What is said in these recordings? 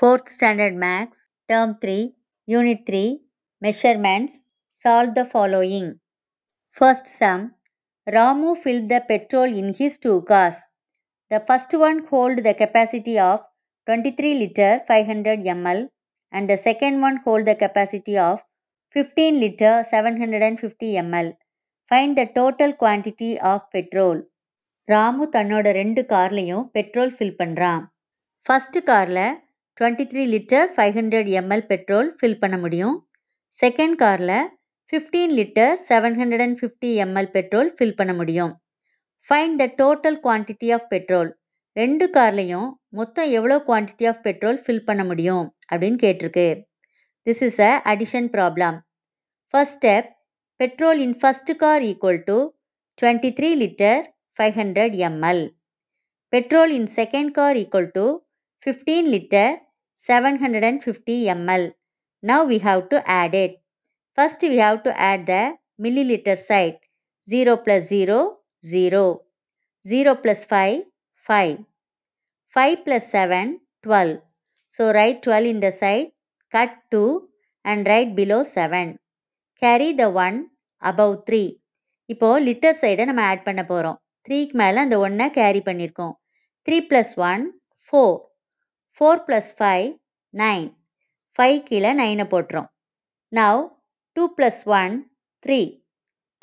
Fourth standard maths term three unit three measurements solve the following first sum Ramu fill the petrol in his two cars the first one hold the capacity of twenty three litre five hundred ml and the second one hold the capacity of fifteen litre seven hundred and fifty ml find the total quantity of petrol Ramu தன்னோட ரெண்டு கார்லேயும் petrol fill பண்ணுறான் first காரில் twenty three litre five hundred ml petrol fill பண்ண முடியும் second காரில் fifteen litre seven hundred and fifty ml petrol fill பண்ண முடியும் find the total quantity of petrol ரெண்டு கார்லேயும் மொத்தம் எவ்வளோ குவான்டிட்டி ஆஃப் பெட்ரோல் ஃபில் பண்ண முடியும் அப்படின்னு கேட்டிருக்கு this is a addition problem first step petrol in first car equal to twenty three litre five hundred ml petrol in second car equal to fifteen litre 750 ml. Now we have to add it. First we have to add the milliliter side. 0 plus 0, 0. 0 plus 5, 5. 5 plus 7, 12. So write 12 in the side, cut 2 and write below 7. Carry the 1 above 3. இப்போ litre சைடை நம்ம add பண்ண போகிறோம் த்ரீக்கு மேலே அந்த ஒன்னை carry பண்ணியிருக்கோம் three plus one four 4 plus 5, 9. 5 kila 9 potrom. Now, 2 plus 1, 3.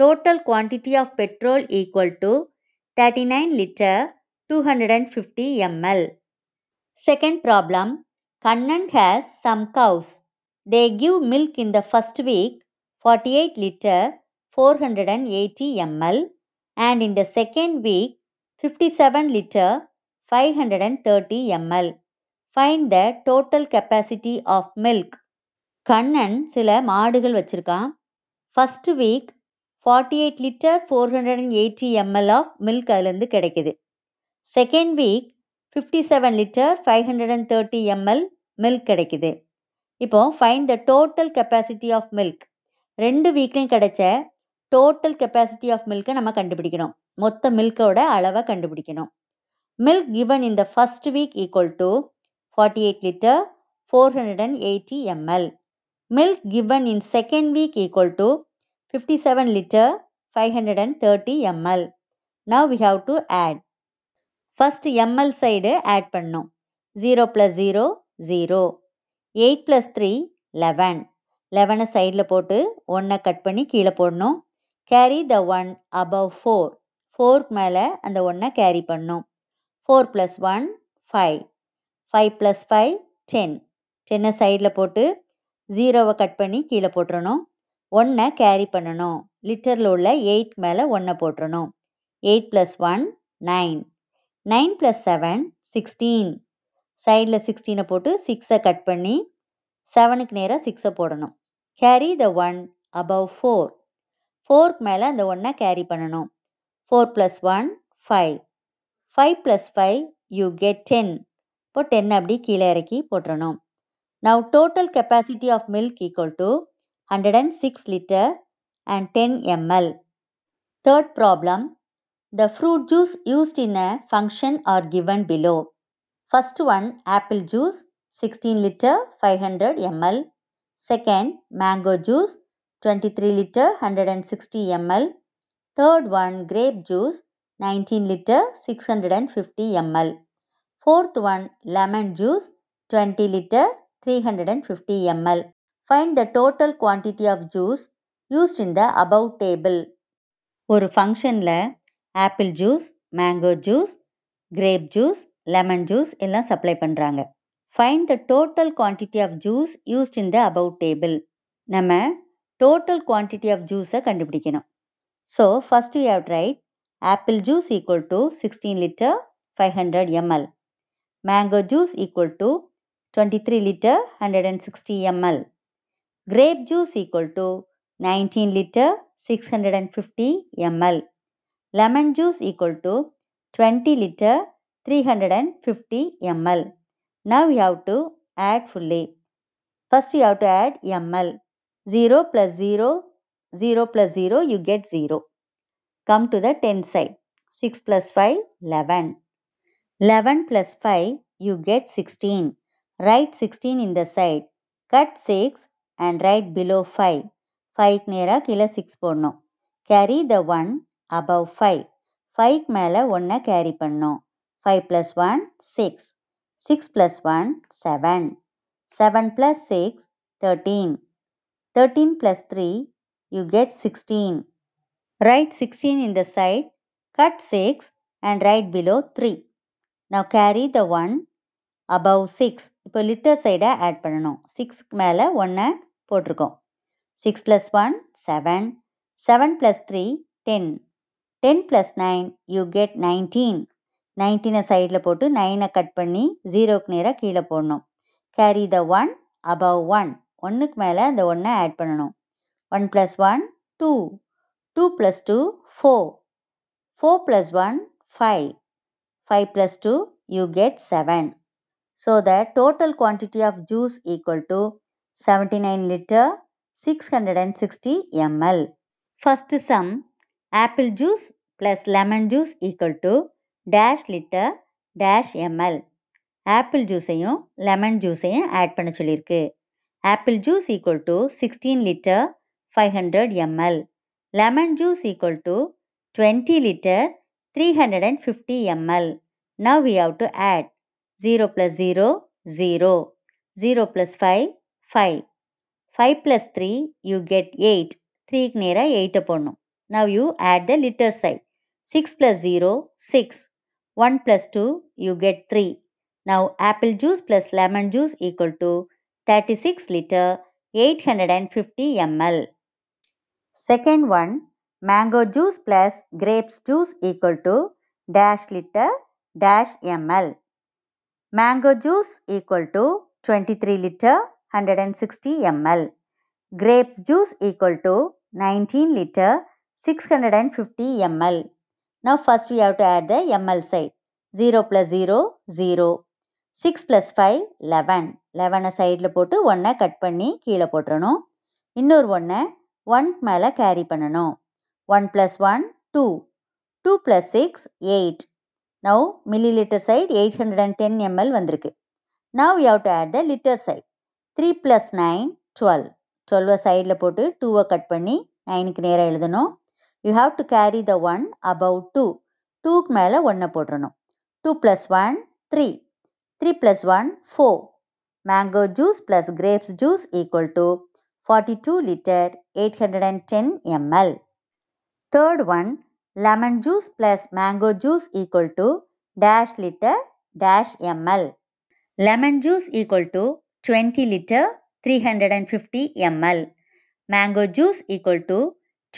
Total quantity of petrol equal to 39 liter 250 ml. Second problem, Kannan has some cows. They give milk in the first week 48 liter 480 ml and in the second week 57 liter 530 ml. Find the total capacity of milk Kannan சில மாடுகள் வச்சுருக்கான் first week forty eight litre four hundred and eighty ml of milk அதுலேருந்து கிடைக்குது second week fifty seven litre five hundred and thirty ml milk கிடைக்குது இப்போ find the total capacity of milk ரெண்டு வீக்லையும் கிடைச்ச டோட்டல் கெப்பாசிட்டி ஆஃப் மில்க்கை நம்ம கண்டுபிடிக்கணும் மொத்த மில்கோட அளவை கண்டுபிடிக்கணும் milk given in the first week equal to forty eight litre four hundred and eighty ml milk given in second week equal to 57 liter 530 ml. Now we have to add. First ml side add பண்ணோம் 0 plus 0 0 8 plus 3 11 11 sideல போட்டு 1 cut பண்ணி கீழே போடணும் carry the 1 above 4 4 மேல அந்த 1 carry பண்ணோம் 4 plus 1 5 five plus five ten டென்னை சைடில் போட்டு ஜீரோவை கட் பண்ணி கீழே போட்டுறணும் ஒன்றை கேரி பண்ணணும் லிட்டரில் உள்ள எயிட் மேலே ஒன்றை போட்டுறணும் eight plus one nine nine plus seven sixteen சைடில் சிக்ஸ்டீனை போட்டு சிக்ஸை கட் பண்ணி செவனுக்கு நேராக சிக்ஸை போடணும் carry the one above four ஃபோர்க்கு மேலே அந்த ஒன்றை கேரி பண்ணணும் four plus one five five plus five you get ten இப்போ டென் அப்படி கீழே இறக்கி போட்டுறணும் now total capacity of milk equal to hundred and six litre and 10 ml. Third problem, the fruit juice used in a function are given below. First one, apple juice, 16 liter, 500 ml. Second, mango juice, 23 liter, 160 ml. Third one, grape juice, 19 liter, 650 ml. Fourth one lemon juice twenty litre three hundred and fifty ml find the total quantity of juice used in the above table ஒரு ஃபங்க்ஷனில் apple juice mango juice grape juice lemon juice எல்லாம் supply பண்ணுறாங்க find the total quantity of juice used in the about table நம்ம total quantity of ஜூஸை கண்டுபிடிக்கணும் so first you have write apple juice equal to sixteen litre five hundred ML mango juice equal to 23 liter 160 ml grape juice equal to 19 liter 650 ml lemon juice equal to 20 liter 350 ml now we have to add fully first you have to add ml 0 plus 0 0 plus 0 you get 0 come to the 10 side 6 plus 5 11 11 plus 5, you get 16. Write 16 in the side. Cut 6 and write below 5. 5 nera kila 6 porno. Carry the 1 above 5. 5 mala 1 carry panno. 5 plus 1, 6. 6 plus 1, 7. 7 plus 6, 13. 13 plus 3, you get 16. Write 16 in the side. Cut 6 and write below 3. நான் carry the one above six இப்போ litre சைடை add பண்ணணும் சிக்ஸ்க்கு மேலே ஒன்றை போட்டிருக்கோம் six plus one seven seven plus three ten ten plus nine you get nineteen நைன்டீனை சைடில் போட்டு நைனை கட் பண்ணி ஜீரோக்கு நேராக கீழே போடணும் carry the one above one ஒன்றுக்கு மேலே அந்த ஒன்றை ஆட் பண்ணணும் one plus one two two plus two four four plus one five 5 plus 2, you get 7. So, the total quantity of juice equal to 79 liter 660 ml. First sum apple juice plus lemon juice equal to dash liter dash ml. Apple ஜூஸையும் lemon ஜூஸையும் add add சொல்லியிருக்கு apple juice equal to sixteen litre five hundred ml lemon juice equal to twenty litre 350 ml. Now we have to add 0 plus 0, 0. 0 plus 5, 5. 5 plus 3, you get 8. 3 நேர 8 upon. Now you add the liter side. 6 plus 0, 6. 1 plus 2, you get 3. Now apple juice plus lemon juice equal to 36 liter 850 ml. Second one, mango juice plus grapes juice equal to dash liter dash ml. Mango juice equal to 23 liter 160 ml. Grapes juice equal to 19 liter 650 ml. Now first we have to add the ml side. 0 plus 0, 0. 6 plus 5, 11. 11 சைடில் போட்டு ஒன்றை cut பண்ணி கீழே போட்டுறணும் இன்னொரு ஒன்றை one மேலே carry பண்ணணும் 1 plus 1, 2. 2 plus 6, 8. Now, milliliter side 810 ml வந்திருக்கு. Now, we have to add the liter side. 3 plus 9, 12. 12 sideல போட்டு 2 கட் பண்ணி 9க்கு நேரை எழுதுனோ. You have to carry the 1 above 2. 2க்கு மேல 1 போட்டுனோ. 2 plus 1, 3. 3 plus 1, 4. Mango juice plus grapes juice equal to 42 liter 810 ml. Third one, lemon juice plus mango juice equal to dash liter dash ml. Lemon juice equal to 20 liter 350 ml. Mango juice equal to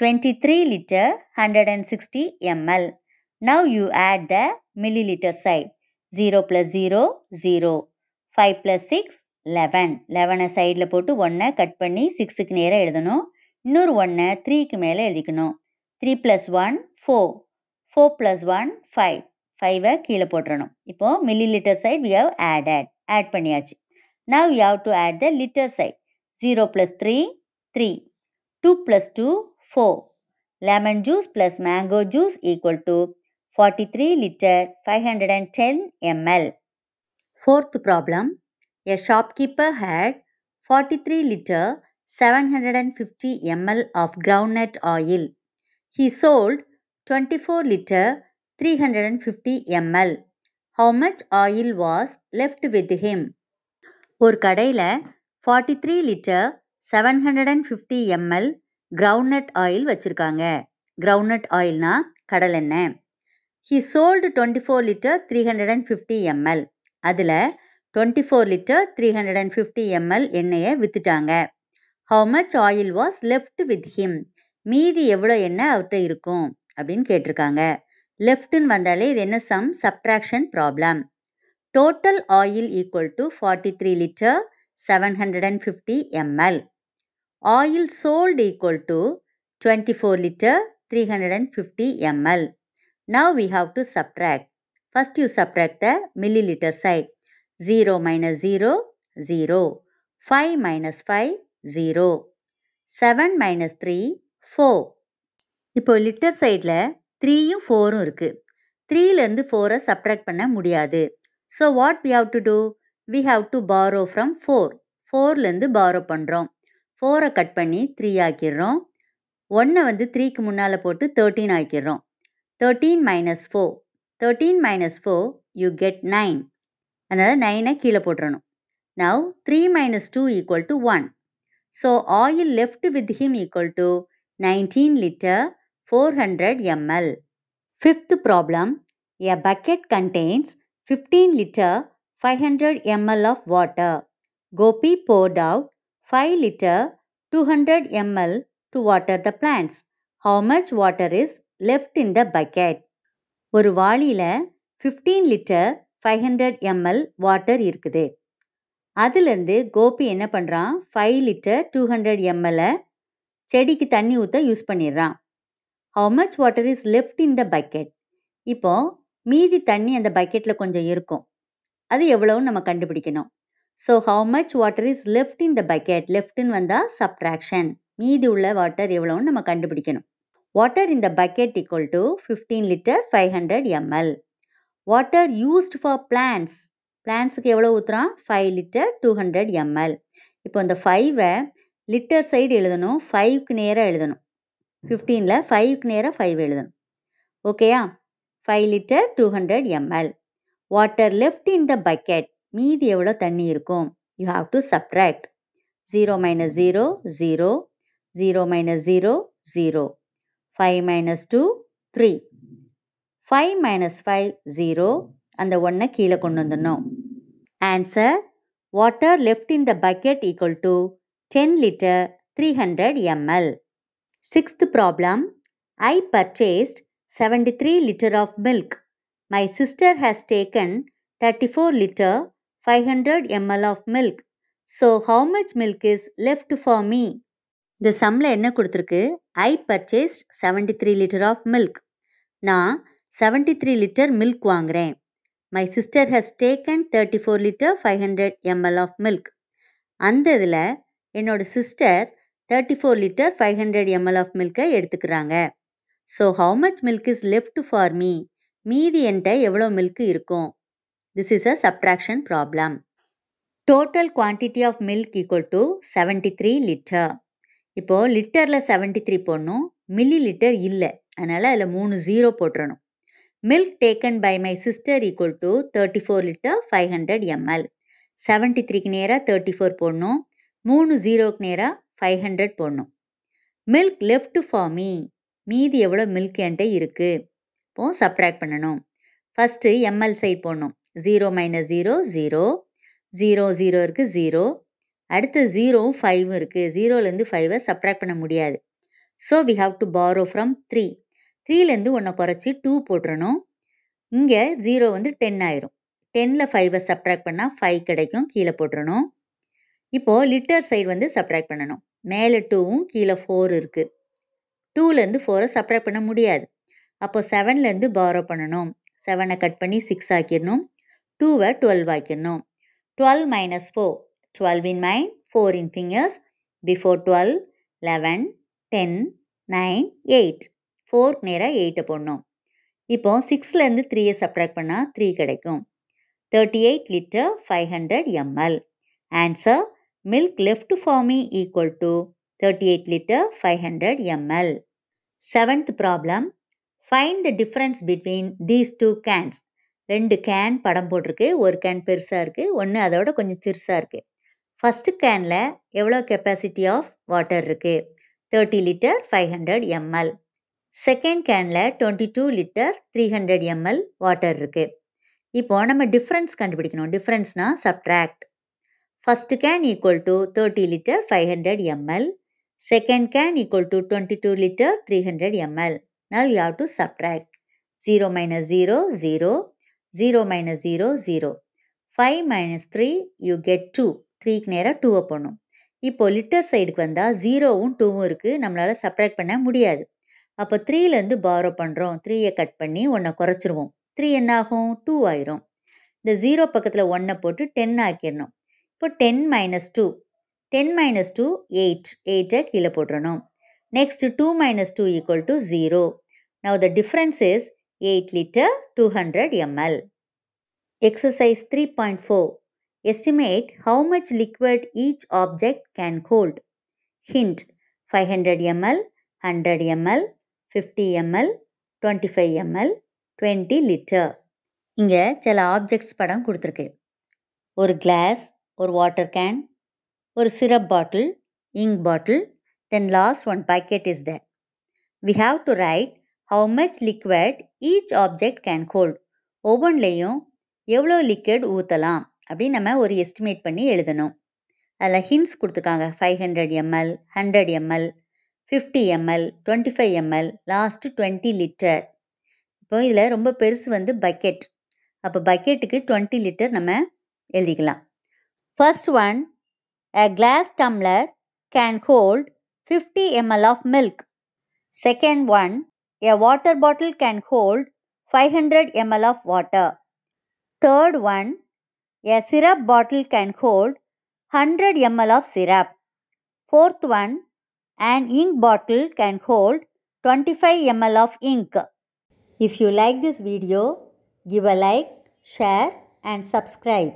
23 liter 160 ml. Now you add the milliliter side. 0 plus 0, 0. 5 plus 6, 11. 11 சைடில் போட்டு 1 cut பண்ணி 6க்கு நேராக எழுதணும் இன்னொரு ஒன்றை த்ரீக்கு மேலே எழுதிக்கணும் 3 plus 1, 4. 4 plus 1, 5. 5 is கீழ போட்டுறணும். இப்போ milliliter side we have added. Add பண்ணியாச்சு. Now we have to add the liter side. 0 plus 3, 3. 2 plus 2, 4. Lemon juice plus mango juice equal to 43 liter 510 ml. Fourth problem. A shopkeeper had 43 liter 750 ml of groundnut oil He sold 24 litre 350 ml. How much oil was left with him? ஒரு கடையில் forty three litre seven hundred and fifty ml groundnut oil வச்சுருக்காங்க groundnut ஆயில்னா கடலெண்ணெய் he sold twenty four litre three hundred and fifty ml அதில் twenty four litre three hundred and fifty ml எண்ணெயை விற்றுட்டாங்க how much oil was left with him மீதி எவ்வளோ என்ன அவர்கிட்ட இருக்கும் அப்படின்னு கேட்டிருக்காங்க லெஃப்ட்னு வந்தாலே இது என்ன sum subtraction problem total oil equal to forty three litre seven hundred and fifty ml oil sold equal to twenty four litre three hundred and fifty ml now we have to subtract first you subtract the millilitre side zero minus zero zero five minus five zero seven minus three four இப்போ litre சைடில் த்ரீயும் ஃபோரும் இருக்குது த்ரீலேருந்து ஃபோரை subtract பண்ண முடியாது so what we have to do we have to borrow from four ஃபோர்லேருந்து பாரோ பண்ணுறோம் ஃபோரை கட் பண்ணி த்ரீ ஆக்கிடுறோம் ஒன்றை வந்து த்ரீக்கு முன்னால் போட்டு தேர்ட்டீன் ஆக்கிடுறோம் thirteen minus four thirteen minus four you get nine அதனால் நைனை கீழே போட்டுறணும் now three minus two equal to one so oil left with him equal to 19 liter 400 ml. Fifth problem. A bucket contains 15 liter 500 ml of water. Gopi poured out 5 liter 200 ml to water the plants. How much water is left in the bucket? ஒரு வாளியில் fifteen litre five hundred ml water இருக்குது அதுலேருந்து கோபி என்ன பண்ணுறான் five litre two hundred எம்எல்லை செடிக்கு தண்ணி ஊற்ற யூஸ் பண்ணிடுறான் how much water is left in the bucket இப்போ மீதி தண்ணி அந்த பக்கெட்டில் கொஞ்சம் இருக்கும் அது எவ்வளவுன்னு நம்ம கண்டுபிடிக்கணும் so how much water is left in the bucket லெஃப்ட்னு வந்தால் சப்ட்ராக்ஷன் மீதி உள்ள வாட்டர் எவ்வளோன்னு நம்ம கண்டுபிடிக்கணும் வாட்டர் இந்த bucket equal to fifteen litre five hundred ml water used for plants பிளான்ஸுக்கு எவ்வளோ ஊற்றுறான் five litre two hundred ml இப்போ இந்த ஃபைவை லிட்டர் சைடு எழுதணும் ஃபைவ்க்கு நேராக எழுதணும் ஃபிஃப்டீனில் ஃபைவ்க்கு நேராக ஃபைவ் எழுதணும் ஓகேயா five litre two hundred ml water left in the bucket மீதி எவ்வளோ தண்ணி இருக்கும் you have to subtract zero minus zero zero zero minus zero zero five minus two three five minus five zero அந்த ஒன்றை கீழே கொண்டு வந்துடணும் answer water left in the bucket equal to 10 litre 300 ml. Sixth problem I purchased 73 litre of milk. My sister has taken 34 litre 500 ml of milk. So how much milk is left for me? இந்த சம்மில் என்ன கொடுத்துருக்கு I purchased seventy three litre of milk நான் seventy three litre milk வாங்குகிறேன் my sister has taken thirty four litre five hundred ml of milk அந்த இதில் என்னோட sister thirty four litre five hundred ml of மில்கை எடுத்துக்கிறாங்க so how much milk is left for me மீதி என்கிட்ட எவ்வளோ milk இருக்கும் this is a subtraction problem total quantity of milk equal to seventy three litre இப்போது லிட்டரில் seventy three போடணும் millilitre இல்லை அதனால் அதில் மூணு ஜீரோ போட்டுறணும் milk taken by my sister equal to thirty four litre five hundred ml seventy த்ரீக்கு நேராக thirty four போடணும் மூணு ஜீரோக்கு நேராக ஃபைவ் ஹண்ட்ரட் போடணும் மில்க் லெஃப்ட் ஃபார் மீ மீதி எவ்வளோ மில்க் என்கிட்ட இருக்குது இப்போ சப்ராக்ட் பண்ணணும் ஃபஸ்ட்டு எம்எல் சைட் போடணும் zero minus zero zero zero zero இருக்குது ஜீரோ அடுத்து ஜீரோவும் ஃபைவும் இருக்குது ஜீரோலேருந்து ஃபைவை சப்ராக்ட் பண்ண முடியாது so we have to borrow from three த்ரீலேருந்து ஒன்றை குறைச்சி டூ போட்டுறணும் இங்கே ஜீரோ வந்து டென் ஆயிரும் டென்னில் ஃபைவை சப்ராக்ட் பண்ணால் ஃபைவ் கிடைக்கும் கீழே போட்டுறணும் இப்போது லிட்டர் சைடு வந்து சப்ராக்ட் பண்ணணும் மேலே டூவும் கீழே ஃபோர் இருக்குது டூலேருந்து ஃபோரை சப்ராக்ட் பண்ண முடியாது அப்போ செவன்லேருந்து பாரோ பண்ணணும் செவனை கட் பண்ணி சிக்ஸ் ஆக்கிடணும் டூவை டுவெல் ஆக்கிடணும் twelve minus four twelve in mind four in fingers before twelve eleven ten nine eight ஃபோர்க்கு நேராக எயிட்டை போடணும் இப்போ சிக்ஸ்லேருந்து த்ரீயை சப்ராக்ட் பண்ணால் த்ரீ கிடைக்கும் thirty eight litre five hundred ml answer milk left left equal me thirty eight litre five hundred ml seventh problem find the difference between these two cans ரெண்டு can படம் போட்டிருக்கு ஒரு கேன் பெருசாக இருக்குது ஒன்று அதோட கொஞ்சம் சிறுசாக இருக்குது ஃபஸ்ட்டு கேனில் எவ்வளோ கெப்பாசிட்டி ஆஃப் வாட்டர் இருக்குது thirty litre five hundred ml second கேனில் twenty two litre three hundred ml water இருக்குது இப்போது நம்ம டிஃப்ரென்ஸ் கண்டுபிடிக்கணும் டிஃப்ரென்ஸ்னால் subtract First can equal to 30 liter 500 ml. Second can equal to 22 liter 300 ml. Now you have to subtract. 0 minus 0, 0. 0 minus 0, 0. 5 minus 3, you get 2. த்ரீக்கு நேராக டூவை போடணும் இப்போ லிட்டர் சைடுக்கு வந்தால் ஜீரோவும் டூவும் இருக்குது நம்மளால் சப்ராக்ட் பண்ண முடியாது அப்போ த்ரீலேருந்து பாரோ பண்ணுறோம் த்ரீயை கட் பண்ணி ஒன்றை குறைச்சிருவோம் த்ரீ என்ன ஆகும் டூ ஆயிரும் இந்த ஜீரோ பக்கத்தில் ஒன்னை போட்டு டென் ஆக்கிடணும் இப்போ ten minus two ten minus two eight எயிட்டை கீழே போட்டுறணும் next two minus two equal to zero now the difference is eight litre two hundred ml exercise three point four estimate how much liquid each object can hold hint five hundred ml hundred ml fifty ml twenty five ml twenty litre இங்கே சில objects படம் கொடுத்துருக்கு ஒரு glass ஒரு water can ஒரு syrup bottle ink bottle then last one packet is there we have to write how much liquid each object can hold ஒவ்வொன்றிலையும் எவ்வளோ liquid ஊற்றலாம் அப்படின்னு நம்ம ஒரு எஸ்டிமேட் பண்ணி எழுதணும் அதில் ஹின்ஸ் கொடுத்துருக்காங்க five hundred ml hundred ml fifty ml twenty five ml last twenty litre இப்போ இதில் ரொம்ப பெருசு வந்து பக்கெட் அப்போ பக்கெட்டுக்கு டுவெண்ட்டி லிட்டர் நம்ம எழுதிக்கலாம் First one, a glass tumbler can hold 50 ml of milk. Second one, a water bottle can hold 500 ml of water. Third one, a syrup bottle can hold 100 ml of syrup. Fourth one, an ink bottle can hold 25 ml of ink. If you like this video, give a like, share and subscribe.